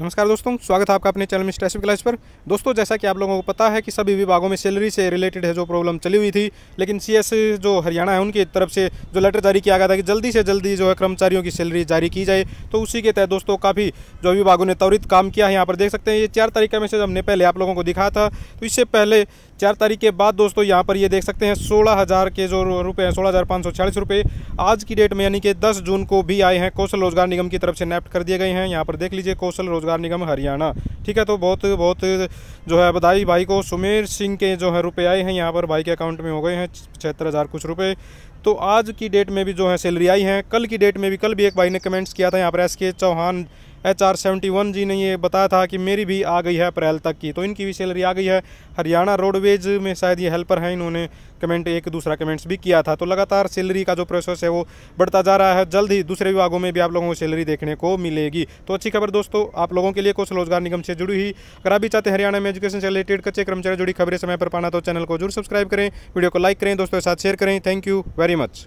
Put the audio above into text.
नमस्कार दोस्तों स्वागत है आपका अपने चैनल में एस क्लास पर दोस्तों जैसा कि आप लोगों को पता है कि सभी विभागों में सैलरी से रिलेटेड है जो प्रॉब्लम चली हुई थी लेकिन सीएस जो हरियाणा है उनकी तरफ से जो लेटर जारी किया गया था कि जल्दी से जल्दी जो है कर्मचारियों की सैलरी जारी की जाए तो उसी के तहत दोस्तों काफ़ी जो विभागों ने त्वरित काम किया है यहाँ पर देख सकते हैं ये चार तारीख का मैसेज हमने पहले आप लोगों को दिखाया था तो इससे पहले चार तारीख के बाद दोस्तों यहाँ पर ये देख सकते हैं सोलह के जो रुपये हैं सोलह आज की डेट में यानी कि दस जून को भी आए हैं कौशल रोजगार निगम की तरफ से नैप्ट कर दिए गए हैं यहाँ पर देख लीजिए कौशल रोजगार निगम हरियाणा ठीक है तो बहुत बहुत जो है बधाई भाई को सुमेर सिंह के जो है रुपए आए हैं यहाँ पर भाई के अकाउंट में हो गए हैं पचहत्तर हज़ार कुछ रुपए तो आज की डेट में भी जो है सैलरी आई है कल की डेट में भी कल भी एक भाई ने कमेंट्स किया था यहाँ पर S K Chauhan H R seventy one ji ने ये बताया था कि मेरी भी आ गई है अप्रैल तक की तो इनकी भी सैलरी आ गई है हरियाणा रोडवेज में शायद ये हेल्पर हैं इन्होंने कमेंट एक दूसरा कमेंट्स भी किया था तो लगातार सैलरी का जो प्रोसेस है वो बढ़ता जा रहा है जल्द ही दूसरे विभागों में भी आप लोगों को सैलरी देखने को मिलेगी तो अच्छी खबर दोस्तों आप लोगों के लिए कुछ रोजगार निगम से जुड़ी हुई अगर आप भी चाहते हैं हरियाणा में एजुकेशन से रिलेटेड कच्चे कर्मचारी जुड़ी खबरें समय पर पाना तो चैनल को जरूर सब्सक्राइब करें वीडियो को लाइक करें दोस्तों के साथ शेयर करें थैंक यू वेरी मच